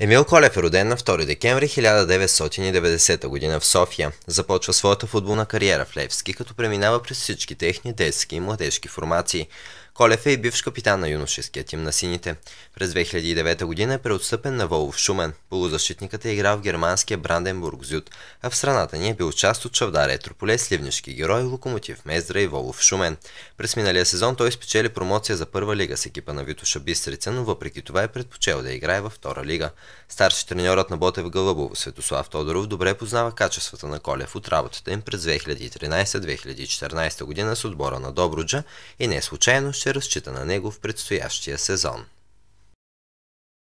Емил Колев е роден на 2 декември 1990 г. в София. Започва своята футболна кариера в Левски, като преминава през всички техни детски и младежки формации. Колев е и бивш капитан на юношеския тим на сините. През 2009 година е преотстъпен на Волов Шумен. Полузащитникът е играл в германския Бранденбург Зют, а в страната ни е бил част от Чавдар Етрополе, Сливнишки герой, Локомотив Мездра и Волов Шумен. През миналия сезон той спечели промоция за първа лига с екипа на Витоша Бистрица, но въпреки това е предпочел да играе във втора лига. Старши треньорът на Ботев Гълъбово Светослав Тодоров добре познава качествата на Колев от работата им през 2013-2014 година с отбора на Добруджа и не случайно ще разчита на него в предстоящия сезон.